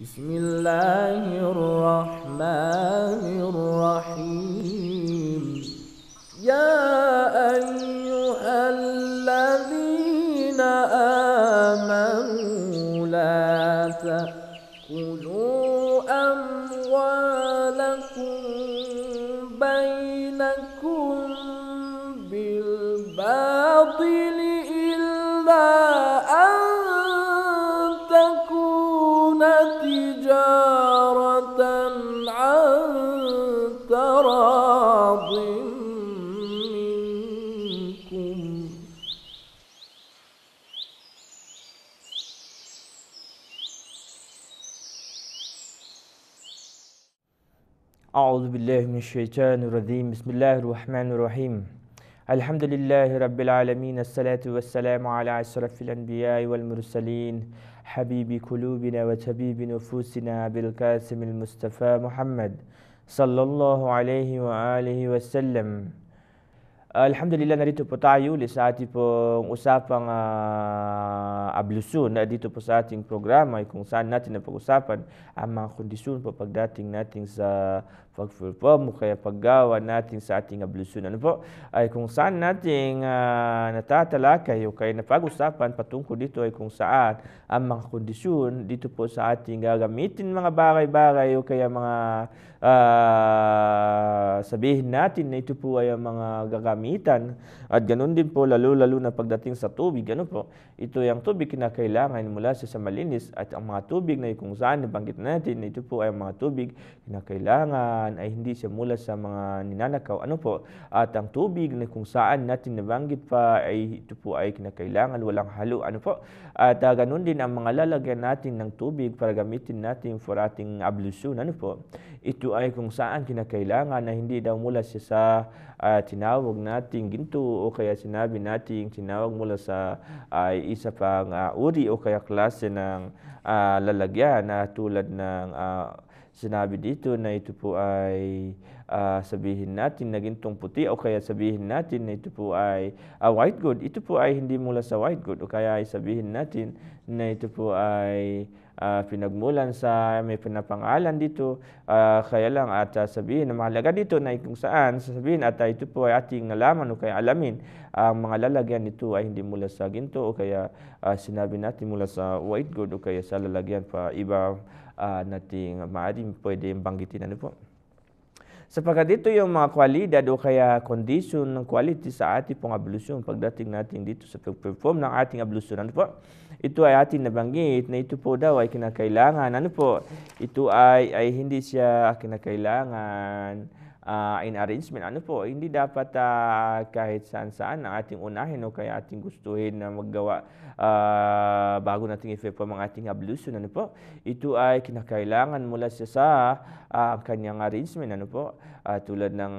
بسم الله الرحمن أعوذ بالله من الشيطان الرجيم بسم الله الرحمن الرحيم الحمد لله رب العالمين الصلاة والسلام على أشرف الأنبياء والمرسلين حبيب قلوبنا وتبيب نفوسنا بالقاسم المصطفى محمد صلى الله عليه وآله وسلم الحمد لله نريد tayo ulit sa ating ablusyon na dito po sa ating programa ay kung saan natin napag-usapan ang mga kondisyon po pagdating natin sa pag-perform o kaya paggawa natin sa ating ablusyon. Ano po? Ay kung saan natin uh, ah, natatalakay o kaya napag-usapan patungkol dito ay kung saan ang mga kondisyon dito po sa ating gagamitin mga bagay-bagay o kaya mga uh, sabihin natin na ito po ay ang mga gagamitan at ganun din po lalo-lalo na pagdating sa tubig. Ano po? Ito yung tubig kinakailangan mula sa samalinis at ang mga tubig na kung saan nabanggit natin na ito po ay mga tubig kinakailangan ay hindi siya mula sa mga ninanakaw. Ano po? At ang tubig na kung saan natin nabanggit pa ay ito po ay kinakailangan walang halo. Ano po? At uh, ganun din ang mga lalagyan natin ng tubig para gamitin natin for ating ablusyon. Ano po? Ito ay kung saan kinakailangan na hindi daw mula siya sa uh, tinawag nating ginto o kaya sinabi natin tinawag mula sa uh, isa pang uh, uri o kaya klase ng uh, lalagyan na uh, tulad ng uh, sinabi dito na ito po ay uh, sabihin natin na gintong puti o kaya sabihin natin na ito po ay uh, white gold, ito po ay hindi mula sa white gold o kaya ay sabihin natin na ito po ay uh, pinagmulan sa may pinapangalan dito uh, kaya lang at uh, sabihin na mahalaga dito na kung saan sasabihin at uh, ito po ay ating nalaman o kaya alamin ang mga lalagyan nito ay hindi mula sa ginto o kaya uh, sinabi natin mula sa white gold o kaya sa lalagyan pa iba uh, nating maaaring pwede banggitin ano po. Sapagkat dito yung mga kwalidad o kaya condition ng quality sa ating pong ablusyon pagdating natin dito sa perform ng ating ablusyon. Ano po? Ito ay ating nabanggit na ito po daw ay kinakailangan. Ano po? Ito ay, ay hindi siya kinakailangan uh, in arrangement. Ano po, hindi dapat uh, kahit saan-saan ang ating unahin o kaya ating gustuhin na maggawa uh, bago natin i-perform ang ating ablusyon. Ano po, ito ay kinakailangan mula siya sa uh, kanyang arrangement. Ano po, uh, tulad ng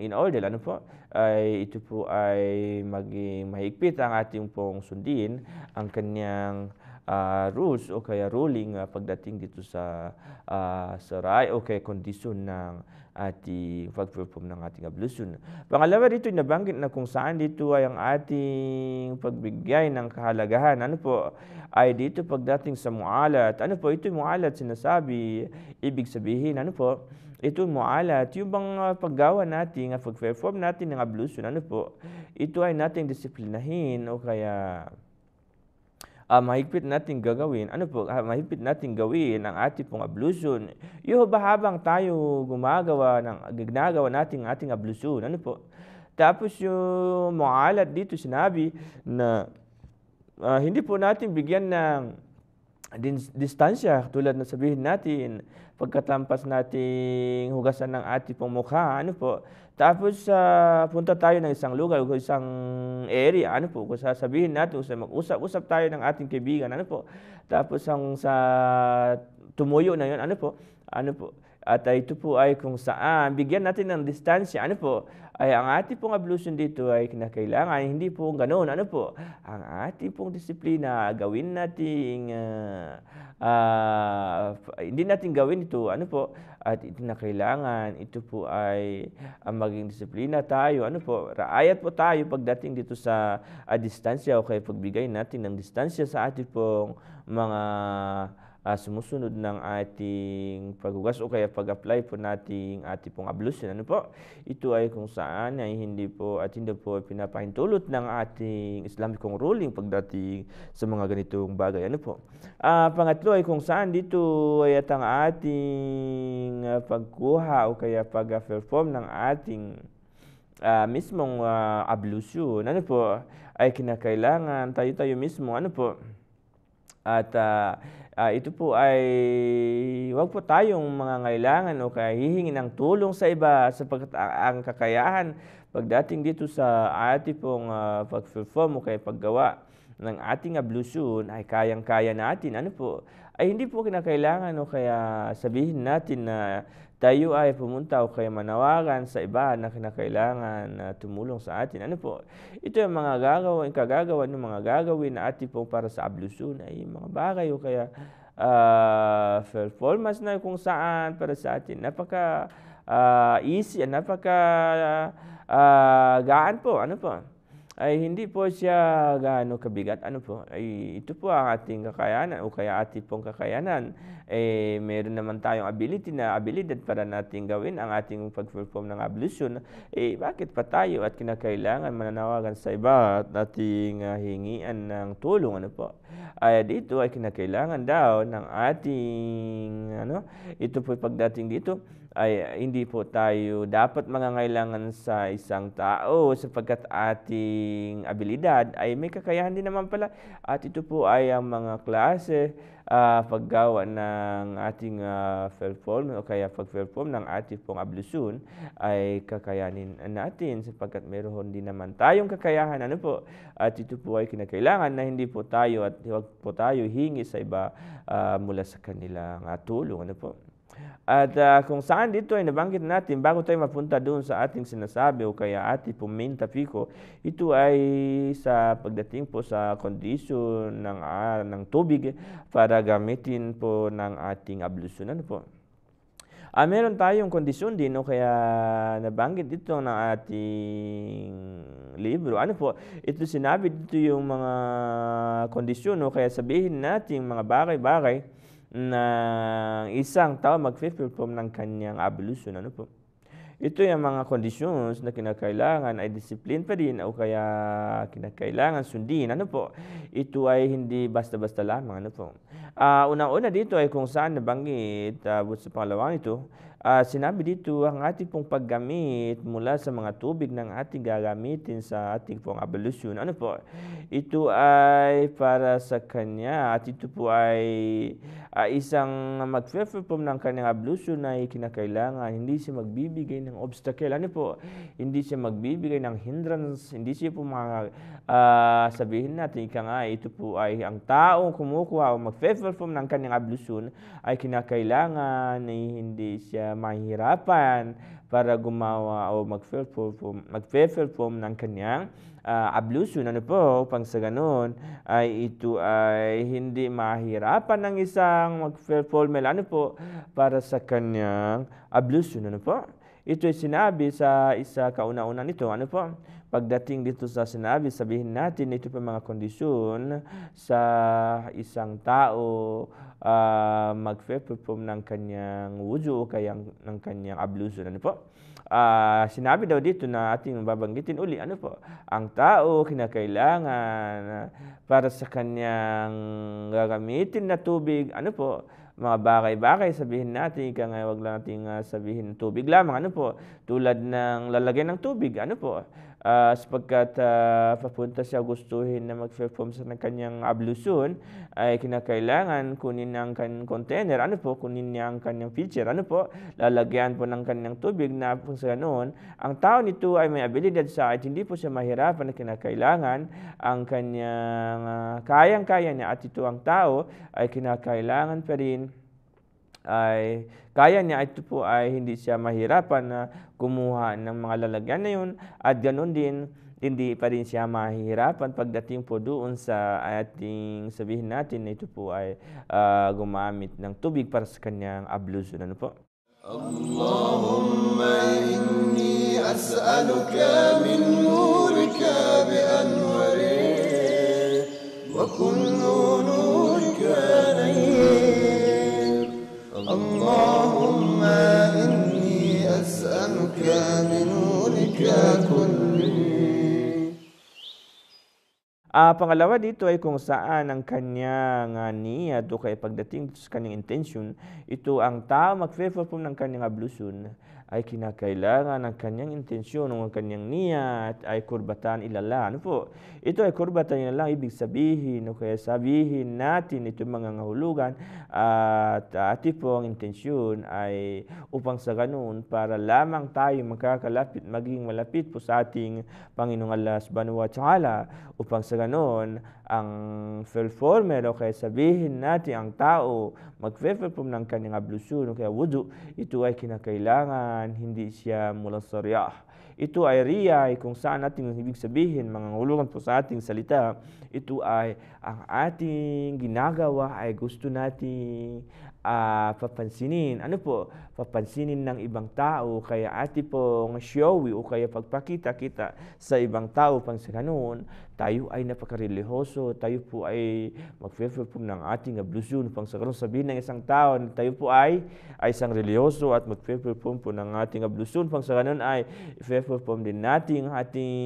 in order. Ano po, ay ito po ay maging mahigpit ang ating pong sundin ang kanyang uh, rules o kaya ruling uh, pagdating dito sa uh, saray o kaya kondisyon ng ating pag-perform ng ating ablution. Pangalawa dito, nabanggit na kung saan dito ay ang ating pagbigay ng kahalagahan. Ano po ay dito pagdating sa mualat. Ano po ito mualat sinasabi? Ibig sabihin, ano po? Ito mualat, yung bang uh, paggawa natin, ah, pag-perform natin ng ablution, ano po? Ito ay nating disiplinahin o kaya uh, mahigpit natin gagawin, ano po, uh, mahigpit natin gawin ang ating pong ablution. Yung habang tayo gumagawa ng, ginagawa natin ating ablution, ano po, tapos yung mualat dito sinabi na uh, hindi po natin bigyan ng din, distansya tulad na sabihin natin pagkatampas nating hugasan ng ating pong mukha ano po tapos sa uh, punta tayo ng isang lugar o isang area ano po kung sasabihin natin usap mag-usap-usap tayo ng ating kaibigan ano po tapos ang sa tumuyo na yon ano po ano po at uh, ito po ay kung saan bigyan natin ng distansya. Ano po? Ay ang ating pong ablution dito ay kinakailangan. Hindi po ganoon. Ano po? Ang ating pong disiplina gawin natin, uh, ah, uh, ah, hindi natin gawin ito. Ano po? At ito na kailangan. Ito po ay uh, maging disiplina tayo. Ano po? Raayat po tayo pagdating dito sa uh, distansya o kaya pagbigay natin ng distansya sa ating pong mga uh, sumusunod ng ating paghugas o kaya pag-apply po nating ating pong ablution. Ano po? Ito ay kung saan ay hindi po at hindi po pinapahintulot ng ating Islamicong ruling pagdating sa mga ganitong bagay. Ano po? Uh, pangatlo ay kung saan dito ay at ang ating uh, pagkuha o kaya pag-perform ng ating uh, mismong uh, ablution. Ano po? Ay kinakailangan tayo-tayo mismo. Ano po? At uh, uh, ito po ay huwag po tayong mga ngailangan o kaya hihingi ng tulong sa iba sapagkat ang kakayahan pagdating dito sa ating pong uh, pag-perform o kaya paggawa ng ating ablution ay kayang-kaya natin. Ano po? Ay hindi po kinakailangan o kaya sabihin natin na tayo ay pumunta o kaya manawagan sa iba na kinakailangan na tumulong sa atin. Ano po? Ito yung mga gagawin, kagagawa ng mga gagawin na atin pong para sa ablusyon ay mga bagay o kaya uh, performance na kung saan para sa atin. Napaka uh, easy, napaka uh, gaan po. Ano po? ay hindi po siya gaano kabigat. Ano po? Ay, ito po ang ating kakayanan o kaya ating pong kakayanan. Eh, meron naman tayong ability na abilidad para nating gawin ang ating pag-perform ng ablution. Eh, bakit pa tayo at kinakailangan mananawagan sa iba at ating uh, ah, hingian ng tulong? Ano po? Ay, dito ay kinakailangan daw ng ating ano, ito po pagdating dito ay hindi po tayo dapat mangangailangan sa isang tao sapagkat ating abilidad ay may kakayahan din naman pala. At ito po ay ang mga klase uh, paggawa ng ating uh, ah, perform o kaya pag-perform ng ating pong ablusun ay kakayanin natin sapagkat meron din naman tayong kakayahan. Ano po? At ito po ay kinakailangan na hindi po tayo at huwag po tayo hingi sa iba uh, mula sa kanilang uh, tulong. Ano po? At uh, kung saan dito ay nabanggit natin, bago tayo mapunta doon sa ating sinasabi o kaya ati Puminta Pico, ito ay sa pagdating po sa kondisyon ng, uh, ng tubig para gamitin po ng ating ablusunan po. Uh, meron tayong kondisyon din, o kaya nabanggit dito ng ating libro. Ano po? Ito sinabi dito yung mga kondisyon, o kaya sabihin natin mga bagay-bagay ng isang tao mag-perform ng kanyang ablution. Ano po? Ito yung mga conditions na kinakailangan ay disiplin pa din o kaya kinakailangan sundin. Ano po? Ito ay hindi basta-basta lamang. Ano po? Uh, Unang-una dito ay kung saan nabanggit uh, sa pangalawang ito Uh, sinabi dito, ang ating pong paggamit mula sa mga tubig ng ating gagamitin sa ating pong abolusyon, ano po, ito ay para sa Kanya at ito po ay uh, isang mag-perform ng kanyang abolusyon na kinakailangan. Hindi siya magbibigay ng obstacle, ano po, hindi siya magbibigay ng hindrance, hindi siya po mga, uh, sabihin natin, ika nga, ito po ay ang taong kumukuha o mag-perform ng kanyang abolusyon ay kinakailangan ay hindi siya mahirapan para gumawa o mag-fill form, mag-fill form ng kanyang uh, ablution. Ano po, pang sa ganun, ay ito ay hindi mahirapan ng isang mag-fill form. Ano po, para sa kanyang ablution. Ano po? Ito ay sinabi sa isa kauna-una nito. Ano po? Pagdating dito sa sinabi, sabihin natin ito pa mga kondisyon sa isang tao uh, magpe-perform ng kanyang wudu o kaya ng kanyang ablution. Ano po? Uh, sinabi daw dito na ating babanggitin uli, ano po, ang tao kinakailangan ah, para sa kanyang gagamitin na tubig, ano po, mga bagay-bagay sabihin natin ika nga wag lang nating uh, sabihin tubig lamang ano po tulad ng lalagyan ng tubig ano po uh, sapagkat uh, papunta siya gustuhin na mag-perform sa kanyang ablusun ay kinakailangan kunin ang kanyang container. Ano po? Kunin niya ang kanyang pitcher. Ano po? Lalagyan po ng kanyang tubig na kung sa ganun, ang tao nito ay may abilidad sa at hindi po siya mahirapan na kinakailangan ang kanyang uh, kayang-kaya niya at ito ang tao ay kinakailangan pa rin ay kaya niya ito po ay hindi siya mahirapan na kumuha ng mga lalagyan na yun at ganun din hindi pa rin siya mahihirapan pagdating po doon sa ating sabihin natin na ito po ay uh, gumamit ng tubig para sa kanyang ablution. Ano po? Allahumma inni as'aluka min nurika bi anwari wa kun nuru اللهم إني أسألك من نورك كله Uh, pangalawa dito ay kung saan ang kanyang uh, niyad o kaya pagdating sa kanyang intention, ito ang tao mag po ng kanyang ablution ay kinakailangan ang kanyang intensyon o ang kanyang niyat ay kurbatan ilallah. Ano po? Ito ay kurbatan ilallah, ibig sabihin o kaya sabihin natin itong mga ngahulugan at ati po ang intensyon ay upang sa ganun para lamang tayo makakalapit, maging malapit po sa ating Panginoong Allah subhanahu wa ta'ala upang sa ganun ang performer o kaya sabihin natin ang tao magpe-perform ng kanyang ablusun o kaya wudu ito ay kinakailangan kailangan hindi siya mula sa riyah. Ito ay riyah kung saan natin ibig sabihin, mga ngulugan po sa ating salita, ito ay ang ating ginagawa ay gusto natin uh, ah, papansinin. Ano po? Papansinin ng ibang tao, kaya ati pong showy o kaya pagpakita-kita sa ibang tao pang sa ganun, tayo ay napakarelihoso, tayo po ay magfefer po ng ating ablusyon upang sa karoon sabihin ng isang tao na tayo po ay, ay isang relihoso at magfefer po, po ng ating ablusyon upang sa karoon ay fefer po din natin ating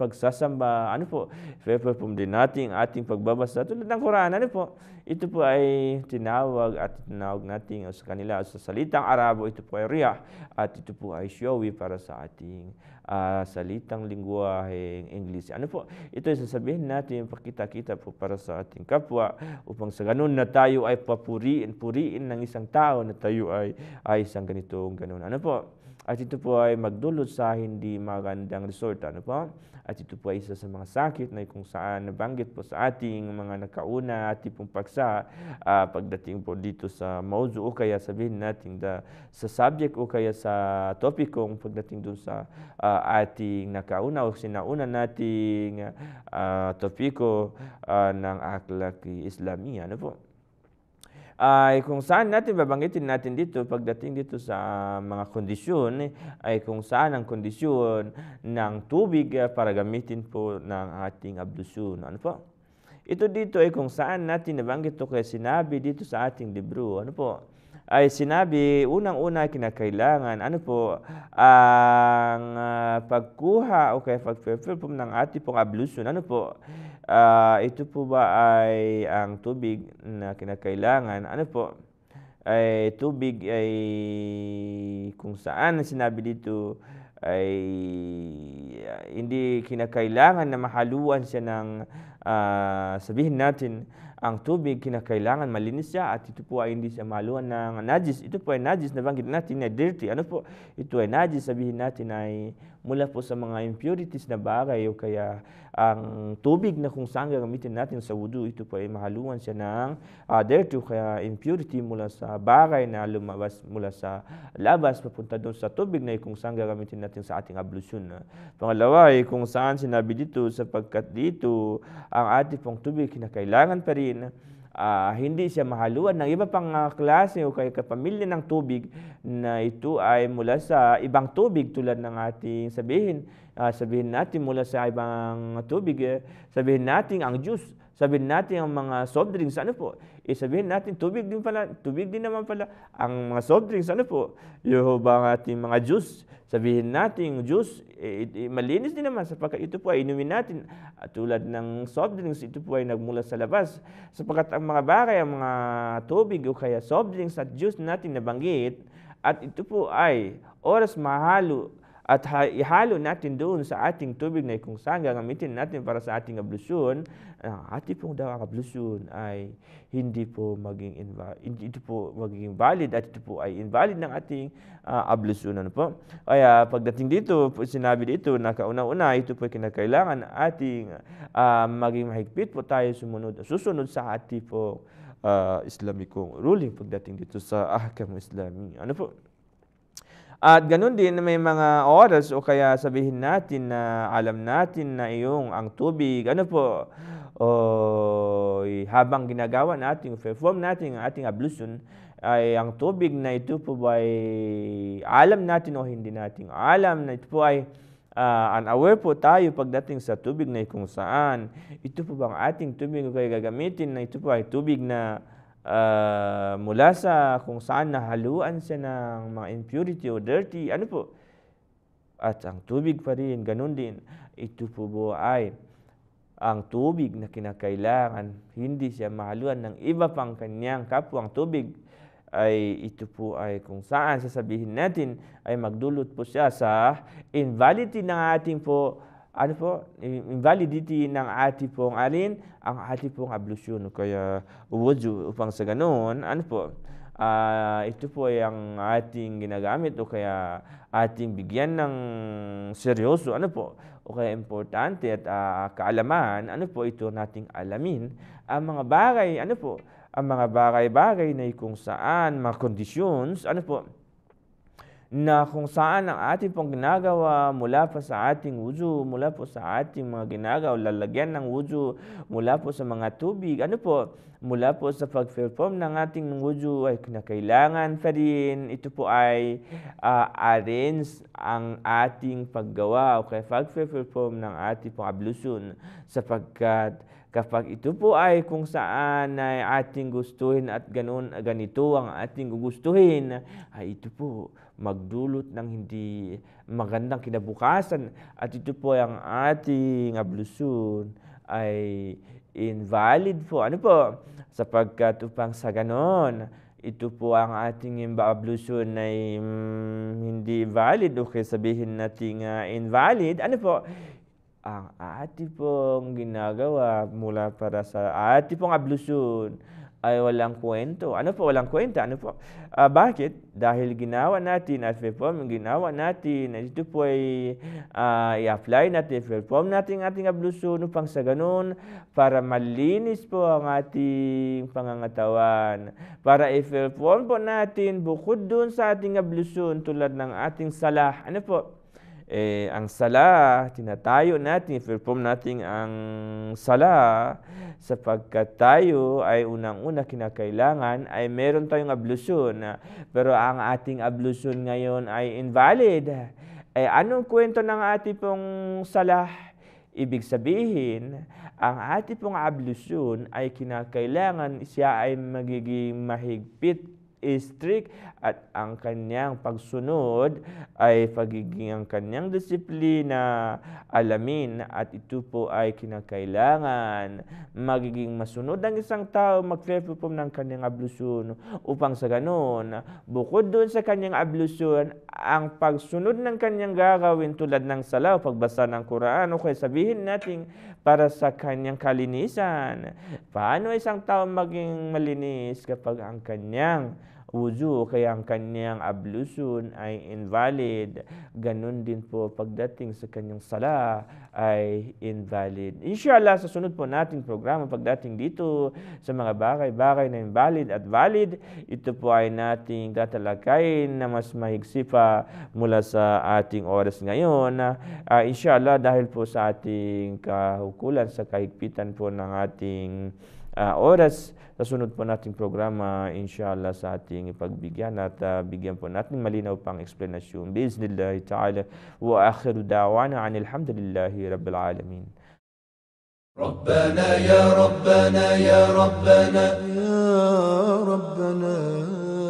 pagsasamba, ano po, fefer po din natin ating pagbabasa tulad ng Quran, ano po, ito po ay tinawag at tinawag natin sa kanila sa salitang Arabo, ito po ay riyah at ito po ay showy para sa ating uh, ah, salitang lingguwaheng English. Ano po? Ito ay sasabihin natin, pakita-kita po para sa ating kapwa upang sa ganun na tayo ay papuriin, puriin ng isang tao na tayo ay, ay isang ganitong ganun. Ano po? At ito po ay magdulot sa hindi magandang resort. Ano po? At ito po ay isa sa mga sakit na kung saan nabanggit po sa ating mga nakauna at pong paksa uh, pagdating po dito sa mauzu o kaya sabihin natin da, sa subject o kaya sa topic kung pagdating dun sa uh, ating nakauna o sinauna nating uh, topiko uh, ng akhlaq Islamiya. Ano po? ay kung saan natin babanggitin natin dito pagdating dito sa mga kondisyon ay kung saan ang kondisyon ng tubig eh, para gamitin po ng ating ablusyon. Ano po? Ito dito ay kung saan natin nabanggit to kaya sinabi dito sa ating libro. Ano po? ay sinabi unang-una kinakailangan ano po ang uh, pagkuha o kaya pagperform ng ating pong ablution ano po uh, ito po ba ay ang tubig na kinakailangan ano po ay tubig ay kung saan sinabi dito ay hindi kinakailangan na mahaluan siya ng uh, sabihin natin ang tubig, kinakailangan malinis siya at ito po ay hindi siya maluan ng najis. Ito po ay najis, na banggit natin na dirty. Ano po? Ito ay najis, sabihin natin ay mula po sa mga impurities na bagay o kaya ang tubig na kung saan gagamitin natin sa wudu, ito po ay mahaluan siya ng uh, dirty o kaya impurity mula sa bagay na lumabas mula sa labas papunta doon sa tubig na kung saan gagamitin natin sa ating ablusyon. Ah. Pangalawa ay kung saan sinabi dito sapagkat dito ang ating pong tubig kinakailangan pa rin sabihin, uh, ah, hindi siya mahaluan ng iba pang uh, klase o kay kapamilya ng tubig na ito ay mula sa ibang tubig tulad ng ating sabihin. Uh, sabihin natin mula sa ibang tubig, eh, sabihin natin ang juice, sabihin natin ang mga soft drinks, ano po? E sabihin natin tubig din pala, tubig din naman pala ang mga soft drinks, ano po? Yung bang ating mga juice, Sabihin natin, juice, eh, eh, malinis din naman sapagkat ito po ay inumin natin At tulad ng soft drinks, ito po ay nagmula sa labas. Sapagkat ang mga bagay, ang mga tubig o kaya soft drinks at juice natin nabanggit at ito po ay oras mahalo at ihalo natin doon sa ating tubig na kung saan gagamitin natin para sa ating ablusyon, ah, ang ating pong daw ang ablusyon ay hindi po maging hindi ito po magiging valid at ito po ay invalid ng ating uh, Ano po. Kaya pagdating dito, sinabi dito na kauna-una, ito po kinakailangan ating uh, maging mahigpit po tayo sumunod, susunod sa ating po uh, Islamikong ruling pagdating dito sa ahkam islami. Ano po? At ganun din may mga oras o kaya sabihin natin na alam natin na iyong ang tubig, ano po, oy, habang ginagawa natin, perform natin ang ating ablution, ay ang tubig na ito po ba ay alam natin o hindi natin alam na ito po ay uh, unaware po tayo pagdating sa tubig na kung saan. Ito po bang ating tubig o kaya gagamitin na ito po ay tubig na uh, mula sa kung saan nahaluan siya ng mga impurity o dirty, ano po? At ang tubig pa rin, ganun din. Ito po po ay ang tubig na kinakailangan, hindi siya mahaluan ng iba pang kanyang kapwang tubig ay ito po ay kung saan sasabihin natin ay magdulot po siya sa invalidity ng ating po ano po, invalidity ng ati pong alin, ang ati pong ablusyon kaya wudu upang sa ganoon, ano po, uh, ito po ang ating ginagamit o kaya ating bigyan ng seryoso, ano po, o kaya importante at uh, kaalaman, ano po ito nating alamin, ang mga bagay, ano po, ang mga bagay-bagay na kung saan, mga conditions, ano po, na kung saan ang ating pong ginagawa mula pa sa ating wudu, mula po sa ating mga ginagawa, lalagyan ng wudu, mula po sa mga tubig, ano po, mula po sa pag-perform ng ating wudu ay kinakailangan pa rin. Ito po ay uh, arrange ang ating paggawa o kaya pag-perform ng ating pong ablution sapagkat Kapag ito po ay kung saan ay ating gustuhin at ganun, ganito ang ating gugustuhin, ay ito po magdulot ng hindi magandang kinabukasan at ito po ang ating ablusun ay invalid po. Ano po? Sapagkat upang sa ganon, ito po ang ating ablution ay mm, hindi valid o okay, sabihin nating uh, invalid. Ano po? Ah, ang ating pong ginagawa mula para sa ating pong ablusyon ay walang kwento. Ano po walang kwenta? Ano po? Uh, bakit? Dahil ginawa natin at perform, ginawa natin at ito po ay uh, i-apply natin, perform natin ating ablusun upang sa ganun para malinis po ang ating pangangatawan. Para i-perform po natin bukod dun sa ating ablusun tulad ng ating salah. Ano po? eh, ang sala, tinatayo natin, perform natin ang sala sapagkat tayo ay unang-una kinakailangan ay meron tayong ablusyon. Pero ang ating ablusyon ngayon ay invalid. Eh, anong kwento ng ating pong salah? Ibig sabihin, ang ating pong ablusyon ay kinakailangan siya ay magiging mahigpit strict at ang kanyang pagsunod ay pagiging ang kanyang disiplina alamin at ito po ay kinakailangan magiging masunod ang isang tao magperform ng kanyang ablusyon upang sa ganon bukod doon sa kanyang ablusyon ang pagsunod ng kanyang gagawin tulad ng salaw pagbasa ng Quran o kaya sabihin natin para sa kanyang kalinisan. Paano isang tao maging malinis kapag ang kanyang wudu kaya ang kanyang ablusun ay invalid. Ganun din po pagdating sa kanyang sala ay invalid. Inshallah, sa sunod po nating programa pagdating dito sa mga bagay-bagay na invalid at valid, ito po ay nating tatalakayin na mas mahigsi pa mula sa ating oras ngayon. Uh, inshallah, dahil po sa ating kahukulan, sa kahigpitan po ng ating Uh, ah, oras oh, sa sunod po nating programa, ah, inshallah sa ating ipagbigyan at uh, bigyan po natin malinaw pang eksplenasyon. Biiznillahi ta'ala wa akhiru da'wana anil hamdulillahi rabbil alamin. Rabbana ya rabbana ya rabbana ya rabbana.